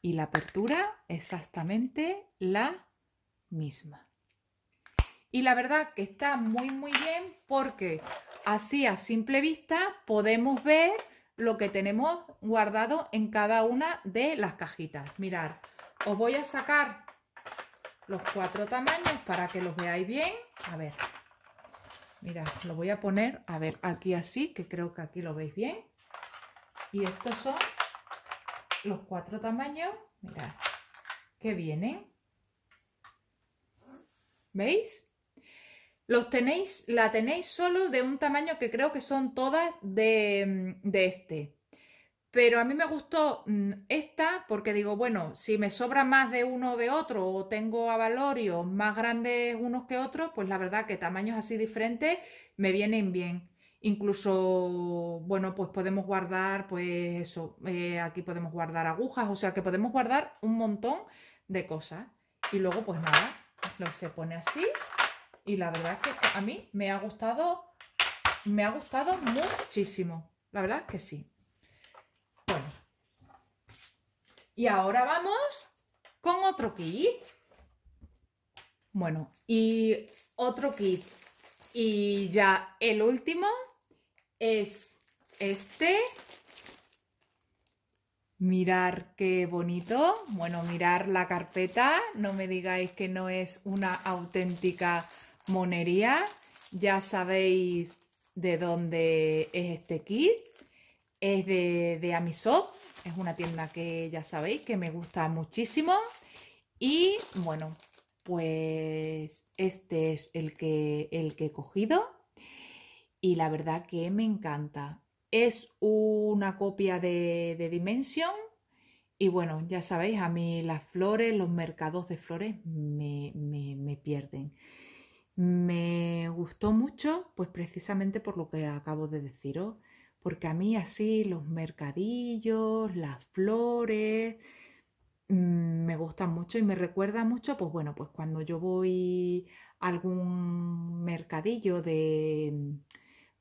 y la apertura exactamente la misma. Y la verdad que está muy muy bien porque así a simple vista podemos ver lo que tenemos guardado en cada una de las cajitas. Mirad, os voy a sacar los cuatro tamaños para que los veáis bien. A ver, mirad, lo voy a poner, a ver, aquí así, que creo que aquí lo veis bien. Y estos son los cuatro tamaños, mirad, que vienen. ¿Veis? Los tenéis, la tenéis solo de un tamaño que creo que son todas de, mm, de este. Pero a mí me gustó mm, esta porque digo, bueno, si me sobra más de uno o de otro o tengo avalorios más grandes unos que otros, pues la verdad que tamaños así diferentes me vienen bien. Incluso, bueno, pues podemos guardar, pues eso, eh, aquí podemos guardar agujas, o sea que podemos guardar un montón de cosas. Y luego, pues nada, lo se pone así. Y la verdad es que a mí me ha gustado, me ha gustado muchísimo. La verdad que sí. Bueno. Y ahora vamos con otro kit. Bueno, y otro kit. Y ya el último es este. Mirar qué bonito. Bueno, mirar la carpeta. No me digáis que no es una auténtica monería. Ya sabéis de dónde es este kit. Es de, de Amisop. Es una tienda que ya sabéis que me gusta muchísimo. Y bueno, pues este es el que, el que he cogido y la verdad que me encanta. Es una copia de, de Dimension y bueno, ya sabéis, a mí las flores, los mercados de flores me, me pierden. Me gustó mucho, pues precisamente por lo que acabo de deciros, porque a mí así los mercadillos, las flores, mm, me gustan mucho y me recuerda mucho, pues bueno, pues cuando yo voy a algún mercadillo de,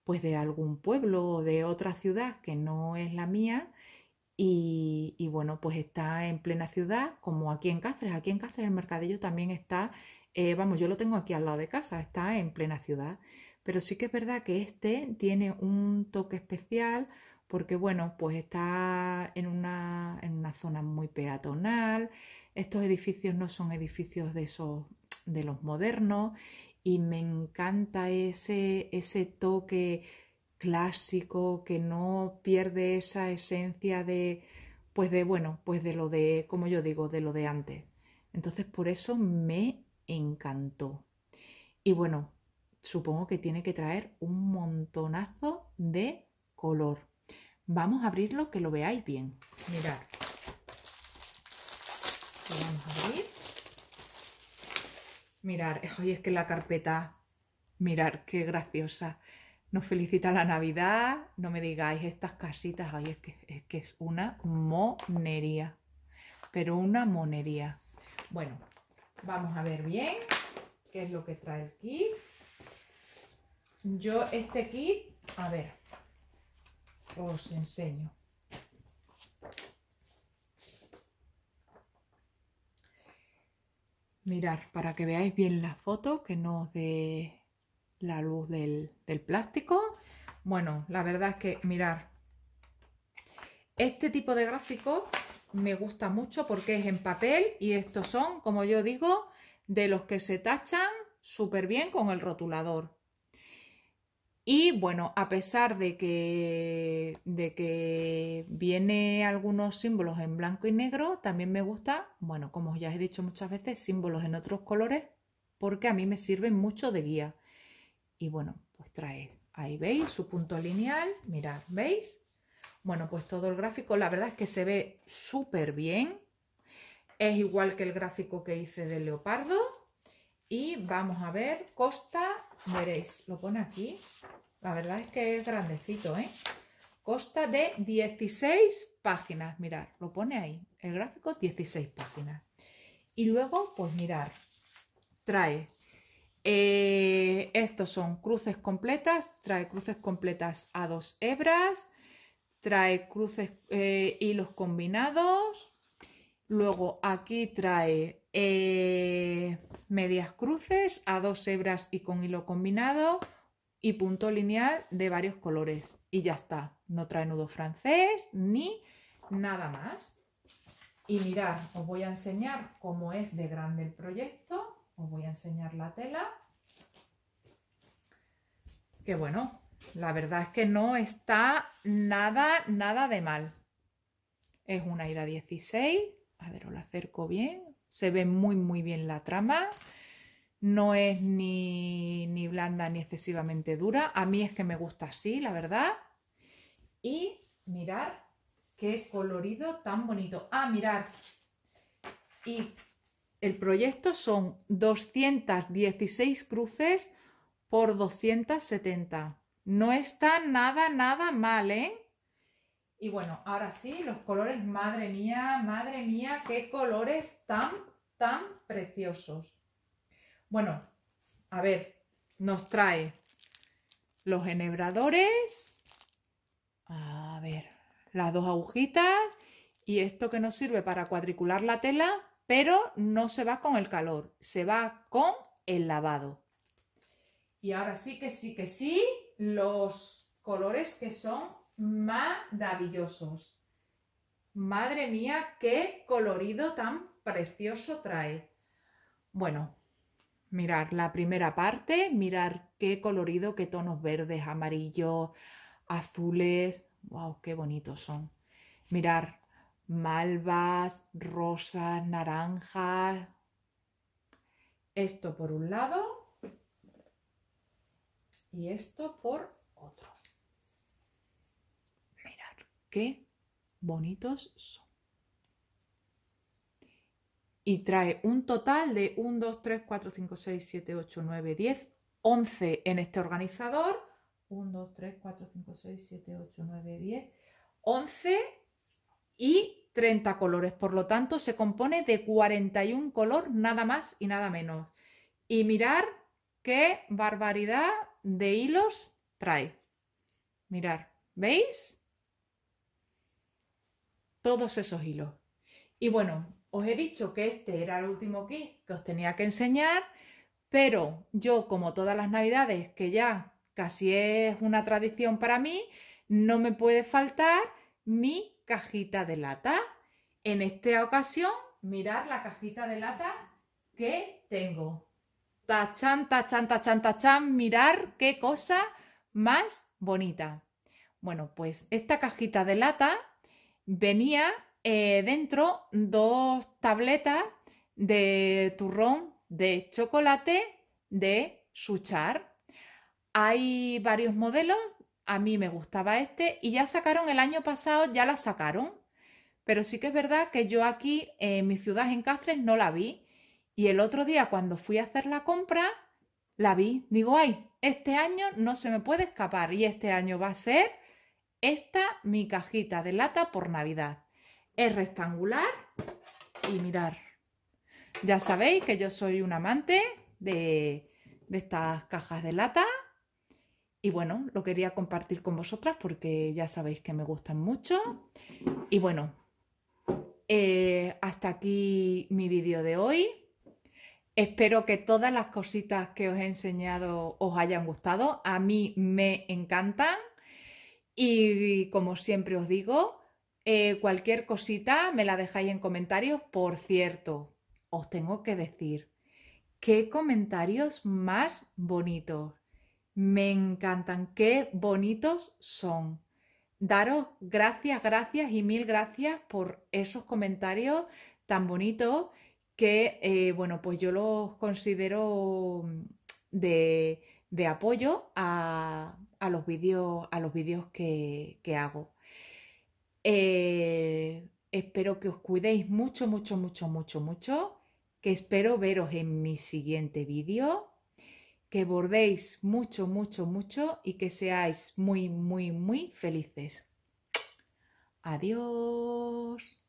pues de algún pueblo o de otra ciudad que no es la mía y, bueno, pues está en plena ciudad, como aquí en Cáceres. Aquí en Cáceres el mercadillo también está, eh, vamos, yo lo tengo aquí al lado de casa, está en plena ciudad. Pero sí que es verdad que este tiene un toque especial porque, bueno, pues está en una, en una zona muy peatonal. Estos edificios no son edificios de esos, de los modernos y me encanta ese, ese toque clásico que no pierde esa esencia de, pues de, bueno, pues de lo de, como yo digo, de lo de antes. Entonces, por eso me encantó. Y bueno, supongo que tiene que traer un montonazo de color. Vamos a abrirlo que lo veáis bien. Mirad. vamos a abrir. Mirar, hoy eh, es que la carpeta, mirar, qué graciosa. Nos felicita la Navidad, no me digáis estas casitas, ay, que es, que es una monería, pero una monería. Bueno, vamos a ver bien qué es lo que trae el kit. Yo este kit, a ver, os enseño. Mirar para que veáis bien la foto, que no os dé la luz del, plástico. Bueno, la verdad es que, mirar, este tipo de gráficos me gusta mucho porque es en papel y estos son, como yo digo, de los que se tachan súper bien con el rotulador. Y bueno, a pesar de que, de que viene algunos símbolos en blanco y negro, también me gusta, bueno, como ya he dicho muchas veces, símbolos en otros colores, porque a mí me sirven mucho de guía. Y bueno, pues trae, ahí veis su punto lineal, mirad, ¿veis? Bueno, pues todo el gráfico, la verdad es que se ve súper bien. Es igual que el gráfico que hice de leopardo, y vamos a ver, Costa, veréis, lo pone aquí. La verdad es que es grandecito, ¿eh? Costa de 16 páginas, mirad, lo pone ahí. El gráfico 16 páginas. Y luego, pues mirar, trae. Eh, estos son cruces completas, trae cruces completas a dos hebras, trae cruces y eh, hilos combinados, luego aquí trae eh, medias cruces a dos hebras y con hilo combinado y punto lineal de varios colores. Y ya está, no trae nudo francés ni nada más. Y mirad, os voy a enseñar cómo es de grande el proyecto. Os voy a enseñar la tela. Que bueno, la verdad es que no está nada, nada de mal. Es una ida 16. A ver, os la acerco bien. Se ve muy, muy bien la trama. No es ni, ni blanda ni excesivamente dura. A mí es que me gusta así, la verdad. Y mirar qué colorido tan bonito. Ah, mirar. Y el proyecto son 216 cruces por 270. No está nada, nada mal, ¿eh? Y bueno, ahora sí, los colores, madre mía, madre mía, qué colores tan, tan preciosos. Bueno, a ver, nos trae los enhebradores, a ver, las dos agujitas y esto que nos sirve para cuadricular la tela, pero no se va con el calor, se va con el lavado. Y ahora sí que sí que sí, los colores que son maravillosos. Madre mía, qué colorido tan precioso trae. Bueno, mirar la primera parte, mirar qué colorido, qué tonos verdes, amarillos, azules. ¡Wow! ¡Qué bonitos son! Mirar malvas, rosas, naranjas. Esto por un lado y esto por otro qué bonitos son. Y trae un total de 1, 2, 3, 4, 5, 6, 7, 8, 9, 10, 11 en este organizador. 1, 2, 3, 4, 5, 6, 7, 8, 9, 10, 11 y 30 colores. Por lo tanto, se compone de 41 color, nada más y nada menos. Y mirar qué barbaridad de hilos trae. Mirar, ¿veis? todos esos hilos. Y bueno, os he dicho que este era el último kit que os tenía que enseñar, pero yo como todas las navidades, que ya casi es una tradición para mí, no me puede faltar mi cajita de lata. En esta ocasión, mirad la cajita de lata que tengo. Tachan, tachan, tachan, tachan, mirar qué cosa más bonita. Bueno, pues esta cajita de lata venía eh, dentro dos tabletas de turrón de chocolate de Suchar. Hay varios modelos, a mí me gustaba este y ya sacaron el año pasado, ya la sacaron. Pero sí que es verdad que yo aquí en mi ciudad, en Cáceres, no la vi. Y el otro día cuando fui a hacer la compra, la vi. Digo, ay, este año no se me puede escapar y este año va a ser esta mi cajita de lata por Navidad. Es rectangular y mirar. Ya sabéis que yo soy un amante de, estas cajas de lata. Y bueno, lo quería compartir con vosotras porque ya sabéis que me gustan mucho. Y bueno, eh, hasta aquí mi vídeo de hoy. Espero que todas las cositas que os he enseñado os hayan gustado. A mí me encantan. Y como siempre os digo, eh, cualquier cosita me la dejáis en comentarios. Por cierto, os tengo que decir, qué comentarios más bonitos. Me encantan, qué bonitos son. Daros gracias, gracias y mil gracias por esos comentarios tan bonitos que, eh, bueno, pues yo los considero mm, de apoyo a, a los vídeos a los vídeos que, hago. Eh, espero que os cuidéis mucho, mucho, mucho, mucho, mucho. Que espero veros en mi siguiente vídeo. Que bordéis mucho, mucho, mucho y que seáis muy, muy, muy felices. Adiós.